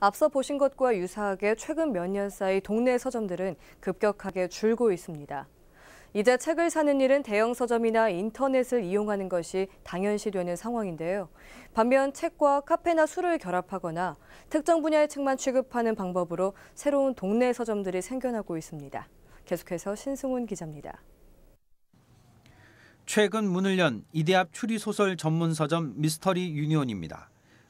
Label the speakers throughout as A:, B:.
A: 앞서 보신 것과 유사하게 최근 몇 년 사이 동네 서점들은 급격하게 줄고 있습니다. 이제 책을 사는 일은 대형 서점이나 인터넷을 이용하는 것이 당연시 되는 상황인데요. 반면 책과 카페나 술을 결합하거나 특정 분야의 책만 취급하는 방법으로 새로운 동네 서점들이 생겨나고 있습니다. 계속해서 신승훈 기자입니다.
B: 최근 문을 연 이대 앞 추리소설 전문 서점 미스터리 유니온입니다.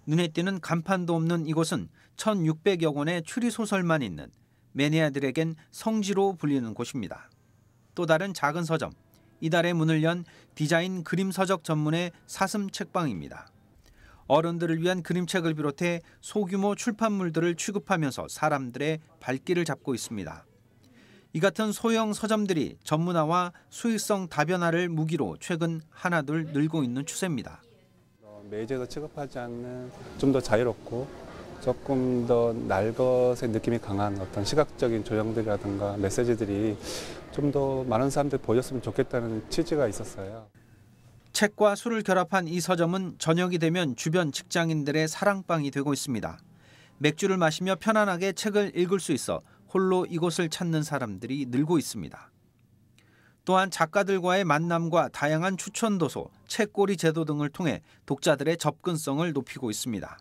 B: 눈에 띄는 간판도 없는 이곳은 1,600여 권의 추리 소설만 있는 매니아들에겐 성지로 불리는 곳입니다. 또 다른 작은 서점, 이달의 문을 연 디자인 그림 서적 전문의 사슴 책방입니다. 어른들을 위한 그림책을 비롯해 소규모 출판물들을 취급하면서 사람들의 발길을 잡고 있습니다. 이 같은 소형 서점들이 전문화와 수익성 다변화를 무기로 최근 하나둘 늘고 있는 추세입니다.
C: 매제에서 취급하지 않는 좀 더 자유롭고 조금 더 날것의 느낌이 강한 어떤 시각적인 조형들이라든가 메시지들이 좀 더 많은 사람들 보였으면 좋겠다는 취지가 있었어요.
B: 책과 술을 결합한 이 서점은 저녁이 되면 주변 직장인들의 사랑방이 되고 있습니다. 맥주를 마시며 편안하게 책을 읽을 수 있어 홀로 이곳을 찾는 사람들이 늘고 있습니다. 또한 작가들과의 만남과 다양한 추천 도서, 책꼬리 제도 등을 통해 독자들의 접근성을 높이고 있습니다.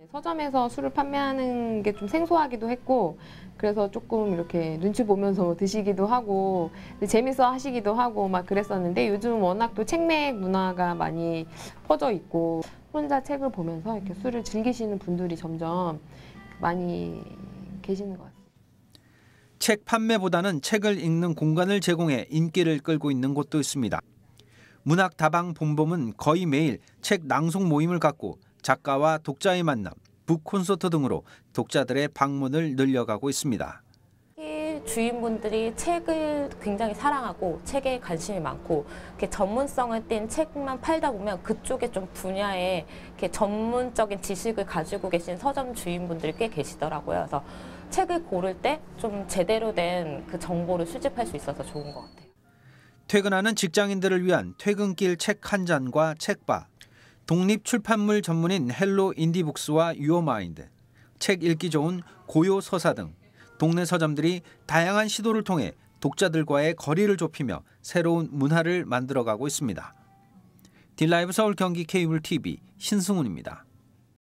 D: 네, 서점에서 술을 판매하는 게 좀 생소하기도 했고 그래서 조금 이렇게 눈치 보면서 드시기도 하고 재밌어 하시기도 하고 막 그랬었는데 요즘 워낙 또 책맥 문화가 많이 퍼져 있고 혼자 책을 보면서 이렇게 술을 즐기시는 분들이 점점 많이 계시는 것 같습니다.
B: 책 판매보다는 책을 읽는 공간을 제공해 인기를 끌고 있는 곳도 있습니다. 문학다방 봄봄은 거의 매일 책 낭송 모임을 갖고 작가와 독자의 만남, 북 콘서트 등으로 독자들의 방문을 늘려가고 있습니다.
E: 주인분들이 책을 굉장히 사랑하고 책에 관심이 많고 이렇게 전문성을 띈 책만 팔다 보면 그쪽에 좀 분야에 이렇게 전문적인 지식을 가지고 계신 서점 주인분들이 꽤 계시더라고요. 그래서 책을 고를 때 좀 제대로 된 그 정보를 수집할 수 있어서 좋은 것 같아요.
B: 퇴근하는 직장인들을 위한 퇴근길 책 한 잔과 책바, 독립 출판물 전문인 헬로 인디북스와 유어마인드, 책 읽기 좋은 고요 서사 등 동네 서점들이 다양한 시도를 통해 독자들과의 거리를 좁히며 새로운 문화를 만들어가고 있습니다. 딜라이브 서울 경기 케이블 TV 신승훈입니다.